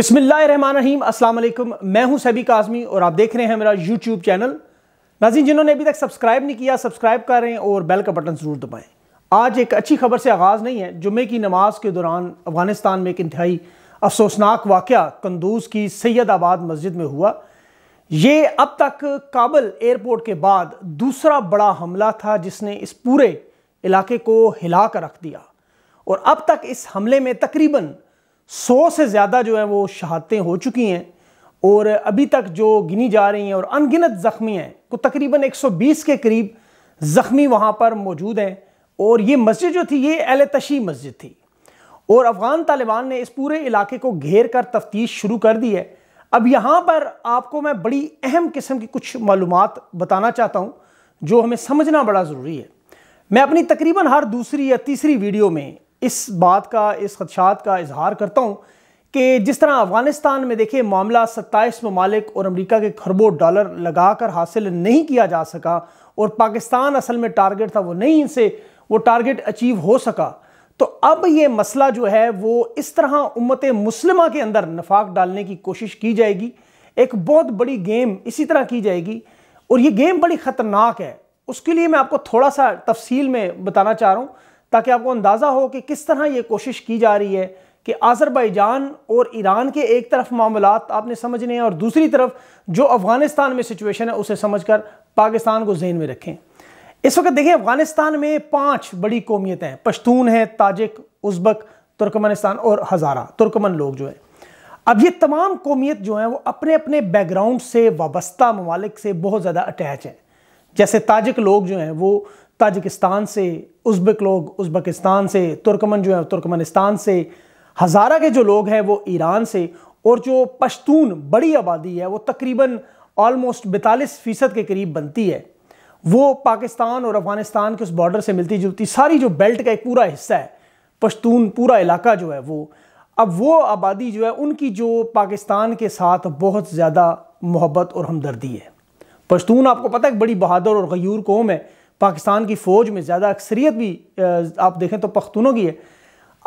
बिस्मिल्लाम अस्सलाम वालेकुम मैं हूं सैबिक आज़मी और आप देख रहे हैं मेरा यूट्यूब चैनल नाजी जिन्होंने अभी तक सब्सक्राइब नहीं किया सब्सक्राइब करें और बेल का बटन ज़रूर दबाएं आज एक अच्छी खबर से आगाज़ नहीं है जुमे की नमाज के दौरान अफगानिस्तान में एक इंतहाई अफसोसनाक वाक़ कंदूज की सैदाबाद मस्जिद में हुआ ये अब तक काबल एयरपोर्ट के बाद दूसरा बड़ा हमला था जिसने इस पूरे इलाके को हिला कर रख दिया और अब तक इस हमले में तकरीबन सौ से ज़्यादा जो है वो शहादतें हो चुकी हैं और अभी तक जो गिनी जा रही हैं और अनगिनत ज़ख्मी हैं को तकरीबन 120 के करीब ज़ख्मी वहाँ पर मौजूद हैं और ये मस्जिद जो थी ये एल तशी मस्जिद थी और अफ़गान तालिबान ने इस पूरे इलाके को घेर कर तफ्तीश शुरू कर दी है अब यहाँ पर आपको मैं बड़ी अहम किस्म की कुछ मालूम बताना चाहता हूँ जो हमें समझना बड़ा ज़रूरी है मैं अपनी तकरीबन हर दूसरी या तीसरी वीडियो में इस बात का इस खदशात का इजहार करता हूँ कि जिस तरह अफगानिस्तान में देखिए मामला सत्ताईस ममालिक और अमरीका के खरबों डॉलर लगा कर हासिल नहीं किया जा सका और पाकिस्तान असल में टारगेट था वो नहीं इनसे वो टारगेट अचीव हो सका तो अब ये मसला जो है वो इस तरह उम्मत मुसलमा के अंदर नफाक डालने की कोशिश की जाएगी एक बहुत बड़ी गेम इसी तरह की जाएगी और ये गेम बड़ी ख़तरनाक है उसके लिए मैं आपको थोड़ा सा तफसील में बताना चाह रहा हूँ ताकि आपको अंदाज़ा हो कि किस तरह ये कोशिश की जा रही है कि आज़रबाईजान और ईरान के एक तरफ मामला आपने समझने हैं और दूसरी तरफ जो अफ़गानिस्तान में सिचुएशन है उसे समझकर पाकिस्तान को जहन में रखें इस वक्त देखें अफ़गानिस्तान में पांच बड़ी कौमियतें हैं पश्तून हैं ताजिक उजबक तुर्कमनिस्तान और हज़ारा तुर्कमन लोग जो है अब ये तमाम कौमियत जो हैं वो अपने अपने बैकग्राउंड से वाबस्ता ममालिक से बहुत ज़्यादा अटैच हैं जैसे ताजिक लोग जो हैं वो ताजिकिस्तान से उज़्बक लोग उज़्बकिस्तान से तुर्कमन जो है तुर्कमनिस्तान से हज़ारा के जो लोग हैं वो ईरान से और जो पश्तून बड़ी आबादी है वो तकरीबन ऑलमोस्ट बैतालीस फ़ीसद के करीब बनती है वो पाकिस्तान और अफगानिस्तान के उस बॉर्डर से मिलती जुलती सारी जो बेल्ट का एक पूरा हिस्सा है पश्तून पूरा इलाका जो है वो अब वो आबादी जो है उनकी जो पाकिस्तान के साथ बहुत ज़्यादा मोहब्बत और हमदर्दी है पश्तून आपको पता है बड़ी बहादुर और गयूर कौम है पाकिस्तान की फ़ौज में ज़्यादा अक्सरियत भी आप देखें तो पख्तूनों की है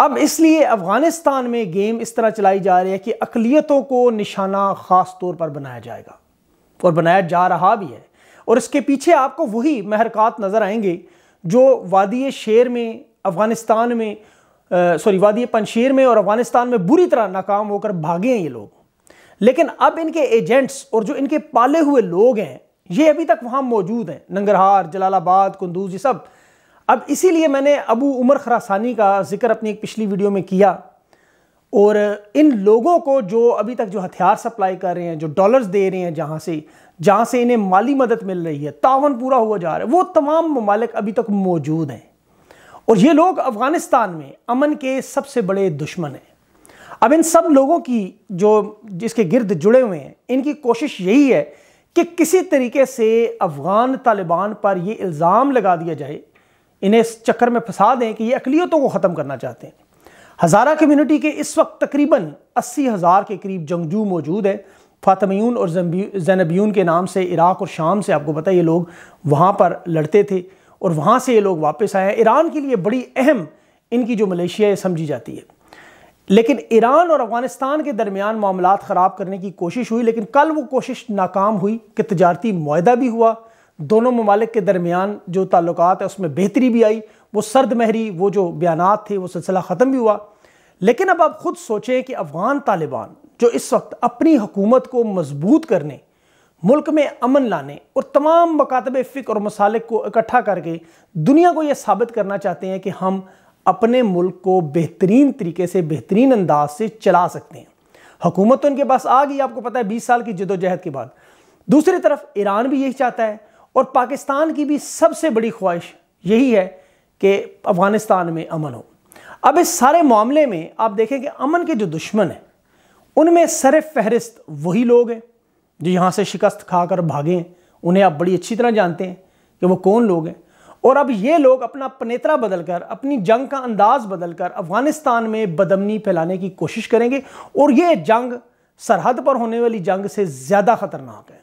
अब इसलिए अफ़गानिस्तान में गेम इस तरह चलाई जा रही है कि अकलीतों को निशाना ख़ास तौर पर बनाया जाएगा और बनाया जा रहा भी है और इसके पीछे आपको वही महरकत नज़र आएंगे जो वादी शेर में अफ़गानिस्तान में सॉरी वादी पनशेर में और अफ़गानिस्तान में बुरी तरह नाकाम होकर भागे हैं ये लोग लेकिन अब इनके एजेंट्स और जो इनके पाले हुए लोग हैं ये अभी तक वहाँ मौजूद हैं नंगरहार जलालाबाद कुंदूज ये सब अब इसीलिए मैंने अबू उमर खरासानी का जिक्र अपनी एक पिछली वीडियो में किया और इन लोगों को जो अभी तक जो हथियार सप्लाई कर रहे हैं जो डॉलर्स दे रहे हैं जहाँ से जहाँ से इन्हें माली मदद मिल रही है तावन पूरा हुआ जा रहा है वो तमाम ममालिक अभी तक मौजूद हैं और ये लोग अफ़गानिस्तान में अमन के सबसे बड़े दुश्मन हैं अब इन सब लोगों की जो जिसके गिरद जुड़े हुए हैं इनकी कोशिश यही है कि किसी तरीके से अफ़गान तालिबान पर ये इल्ज़ाम लगा दिया जाए इन्हें इस चक्कर में फंसा दें कि ये अकलीतों को ख़त्म करना चाहते हैं हज़ारा कम्यूनिटी के इस वक्त तकरीबन अस्सी हज़ार के करीब जंगजू मौजूद हैं फातमयून और जैनबियून के नाम से इराक़ और शाम से आपको पता है ये लोग वहाँ पर लड़ते थे और वहाँ से ये लोग वापस आए ईरान के लिए बड़ी अहम इनकी जो मलेशिया समझी जाती है लेकिन ईरान और अफगानिस्तान के दरमियान मामला ख़राब करने की कोशिश हुई लेकिन कल वो कोशिश नाकाम हुई कि तजारती माहा भी हुआ दोनों ममालिक के दरमियान जो ताल्लुक है उसमें बेहतरी भी आई वो सर्द महरी वो जो बयान थे वो सिलसिला ख़त्म भी हुआ लेकिन अब आप ख़ुद सोचें कि अफ़गान तालिबान जो इस वक्त अपनी हुकूमत को मजबूत करने मुल्क में अमन लाने और तमाम मकातब फ़िक्र और मसालिक को इकट्ठा करके दुनिया को ये साबित करना चाहते हैं कि हम अपने मुल्क को बेहतरीन तरीके से बेहतरीन अंदाज से चला सकते हैं हुकूमत तो उनके पास आ गई आपको पता है बीस साल की जदोजहद के बाद दूसरी तरफ ईरान भी यही चाहता है और पाकिस्तान की भी सबसे बड़ी ख्वाहिश यही है कि अफगानिस्तान में अमन हो अब इस सारे मामले में आप देखें कि अमन के जो दुश्मन हैं उनमें सर फहरिस्त वही लोग हैं जो यहाँ से शिकस्त खाकर भागे हैं उन्हें आप बड़ी अच्छी तरह जानते हैं कि वो कौन लोग हैं और अब ये लोग अपना पनेतरा बदलकर अपनी जंग का अंदाज बदलकर अफगानिस्तान में बदमनी फैलाने की कोशिश करेंगे और ये जंग सरहद पर होने वाली जंग से ज़्यादा ख़तरनाक है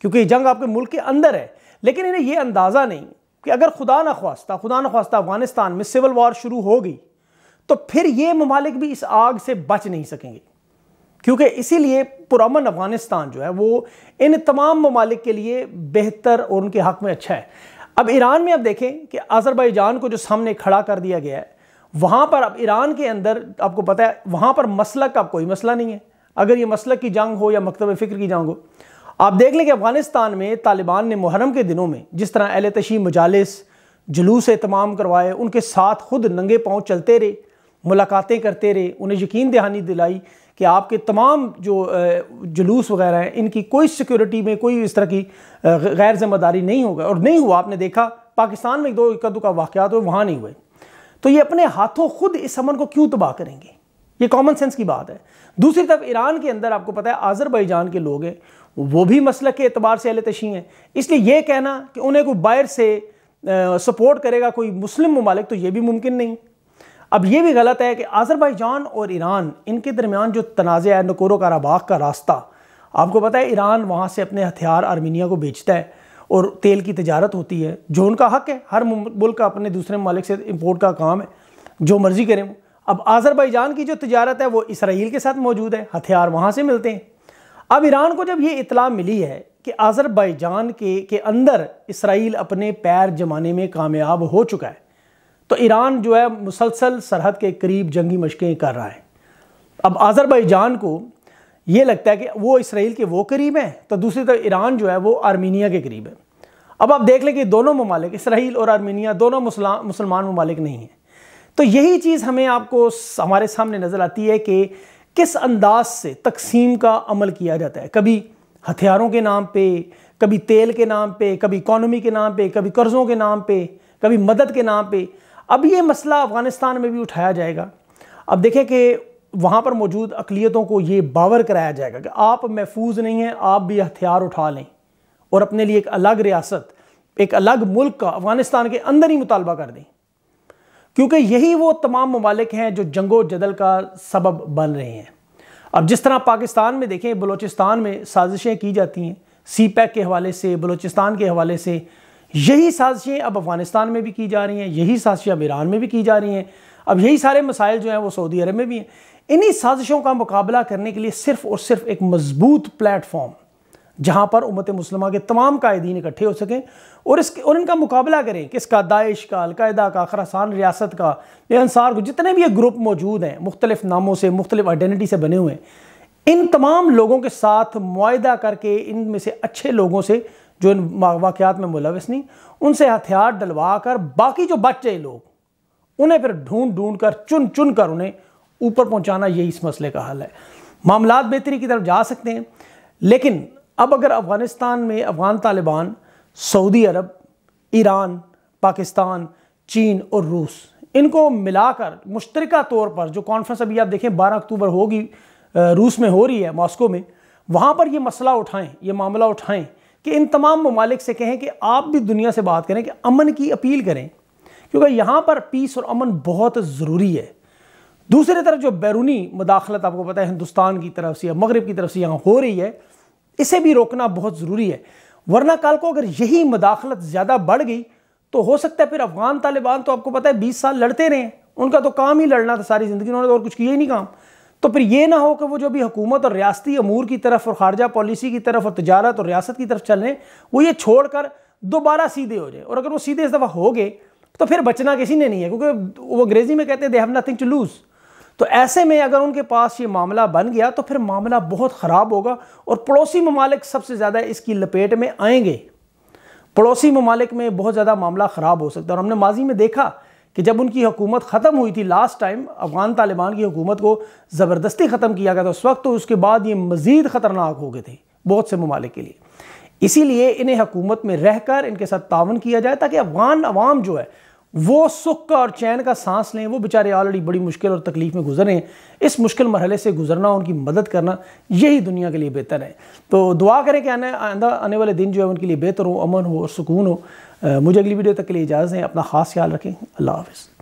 क्योंकि ये जंग आपके मुल्क के अंदर है लेकिन इन्हें यह अंदाज़ा नहीं कि अगर खुदा न खास्ता खुदा न खास्ता अफगानिस्तान में सिविल वॉर शुरू हो गई तो फिर ये ममालिक भी इस आग से बच नहीं सकेंगे क्योंकि इसीलिए पुरमन अफगानिस्तान जो है वो इन तमाम ममालिक के लिए बेहतर और उनके हक में अच्छा है अब ईरान में अब देखें कि आजरबाईजान को जो सामने खड़ा कर दिया गया है वहाँ पर अब ईरान के अंदर आपको पता है वहाँ पर मसल का अब कोई मसला नहीं है अगर ये मसल की जंग हो या मकतब फ़िक्र की जंग हो आप देख लें कि अफ़गानिस्तान में तालिबान ने मुहरम के दिनों में जिस तरह एल तशी मजालस जुलूस तमाम करवाए उनके साथ खुद नंगे पाँव चलते रहे मुलाकातें करते रहे उन्हें यकीन दहानी दिलाई कि आपके तमाम जो जुलूस वगैरह हैं इनकी कोई सिक्योरिटी में कोई इस तरह की गैर जिम्मेदारी नहीं होगा और नहीं हुआ आपने देखा पाकिस्तान में दो इक्का दुक्का वाक़ात हुए वहाँ नहीं हुए तो ये अपने हाथों खुद इस अमन को क्यों तबाह करेंगे ये कॉमन सेंस की बात है दूसरी तरफ ईरान के अंदर आपको पता है आज़रबाईजान के लोग हैं वो भी मसल के अतबार से अहल तशी हैं इसलिए यह कहना कि उन्हें कोई बाहर से सपोर्ट करेगा कोई मुस्लिम ममालिक तो ये भी मुमकिन नहीं अब ये भी गलत है कि आज़रबाईजान और ईरान इनके दरमियान जो तनाज़ है नकोरो कराबाग का रास्ता आपको पता है ईरान वहाँ से अपने हथियार आर्मीनिया को बेचता है और तेल की तजारत होती है जो उनका हक है हर मुल्क का अपने दूसरे ममालिक से इम्पोर्ट का काम है जो मर्ज़ी करें अब अब आज़रबाईजान की जो तजारत है वो इसराइल के साथ मौजूद है हथियार वहाँ से मिलते हैं अब ईरान को जब ये इतला मिली है कि आज़रबाईजान के के अंदर इसराइल अपने पैर जमाने में कामयाब हो चुका है तो ईरान जो है मुसलसल सरहद के करीब जंगी मशकें कर रहा है अब आज़रबाईजान को ये लगता है कि वो इसराइल के वो करीब हैं तो दूसरी तरफ ईरान जो है वो आर्मीनिया के करीब है अब आप देख लें कि दोनों ममालिक इसराइल और आर्मीनिया दोनों मुसलमान ममालिक नहीं हैं तो यही चीज़ हमें आपको हमारे सामने नज़र आती है कि किस अंदाज से तकसीम का अमल किया जाता है कभी हथियारों के नाम पे कभी तेल के नाम पे कभी इकॉनमी के नाम पे कभी कर्ज़ों के नाम पे कभी मदद के नाम पे अब ये मसला अफ़गानिस्तान में भी उठाया जाएगा अब देखें कि वहाँ पर मौजूद अकलीतों को ये बावर कराया जाएगा कि आप महफूज नहीं हैं आप भी हथियार उठा लें और अपने लिए एक अलग रियासत एक अलग मुल्क का अफ़गानिस्तान के अंदर ही मुतालबा कर दें क्योंकि यही वो तमाम ममालिक हैं जो जंगो जदल का सबब बन रहे हैं अब जिस तरह पाकिस्तान में देखें बलूचिस्तान में साजिशें की जाती हैं सी पैक के हवाले से बलूचिस्तान के हवाले से यही साजिशें अब अफ़गानिस्तान में भी की जा रही हैं यही साजिशें अब ईरान में भी की जा रही हैं अब यही सारे मसाइल जो हैं वो सऊदी अरब में भी हैं इन्हीं साजिशों का मुकाबला करने के लिए सिर्फ़ और सिर्फ एक मजबूत प्लेटफॉर्म जहाँ पर उमत मुसलमा के तमाम कायदीन इकट्ठे हो सकें और इसके और इनका मुकाबला करें किसका दाइश का अलकायदा का खरासान रियासत का अनसार को जितने भी ये ग्रुप मौजूद हैं मुख्तलिफ नामों से मुख्तलिफ आइडेंटिटी से बने हुए हैं इन तमाम लोगों के साथ मुआदा करके इन में से अच्छे लोगों से जो इन वाक़ात में मुलविस नहीं उनसे हथियार डलवा कर बाकी जो बच्चे लोग उन्हें फिर ढूंढ ढूंढ कर चुन चुन कर उन्हें ऊपर पहुंचाना यही इस मसले का हल है मामला बेहतरी की तरफ जा सकते हैं लेकिन अब अगर अफ़गानिस्तान में अफ़गान तालिबान सऊदी अरब ईरान पाकिस्तान चीन और रूस इनको मिलाकर मुश्तरक तौर पर जो कॉन्फ्रेंस अभी आप देखें 12 अक्टूबर होगी रूस में हो रही है मॉस्को में वहाँ पर ये मसला उठाएं ये मामला उठाएं कि इन तमाम ममालिक से कहें कि आप भी दुनिया से बात करें कि अमन की अपील करें क्योंकि यहाँ पर पीस और अमन बहुत ज़रूरी है दूसरी तरफ जो बैरूनी मुदाखलत आपको पता है हिंदुस्तान की तरफ से या मगरब की तरफ से यहाँ हो रही है इसे भी रोकना बहुत ज़रूरी है वरना काल को अगर यही मुदाखलत ज़्यादा बढ़ गई तो हो सकता है फिर अफगान तालिबान तो आपको पता है बीस साल लड़ते रहे उनका तो काम ही लड़ना था सारी ज़िंदगी उन्होंने तो और कुछ किया ही नहीं काम तो फिर ये ना हो कि वो जो भी हुकूमत और रियाती अमूर की तरफ और खारजा पॉलिसी की तरफ और तजारत और रियासत की तरफ चल रहे हैं वो ये छोड़ कर दोबारा सीधे हो जाए और अगर वो सीधे इस दफ़ा हो गए तो फिर बचना किसी ने नहीं है क्योंकि वो अंग्रेज़ी में कहते हैं they have nothing to lose तो ऐसे में अगर उनके पास ये मामला बन गया तो फिर मामला बहुत ख़राब होगा और पड़ोसी ममालिक सबसे ज़्यादा इसकी लपेट में आएंगे पड़ोसी ममालिक में बहुत ज़्यादा मामला ख़राब हो सकता है और हमने माजी में देखा कि जब उनकी हुकूमत ख़त्म हुई थी लास्ट टाइम अफ़गान तालिबान की हुकूमत को ज़बरदस्ती ख़त्म किया गया था उस वक्त तो उसके बाद ये मज़ीद ख़तरनाक हो गए थे बहुत से ममालिक के लिए इसीलिए इन्हें हकूमत में रहकर इनके साथ तावन किया जाए ताकि अफ़गान अवाम जो है वो सुख का और चैन का सांस लें वो बेचारे ऑलरेडी बड़ी मुश्किल और तकलीफ़ में गुजरें इस मुश्किल मरहले से गुजरना उनकी मदद करना यही दुनिया के लिए बेहतर है तो दुआ करें कि आने आने वाले दिन जो है उनके लिए बेहतर हो अमन हो और सुकून हो मुझे अगली वीडियो तक के लिए इजाज़त दें अपना ख़ास ख्याल रखें अल्लाह हाफिज़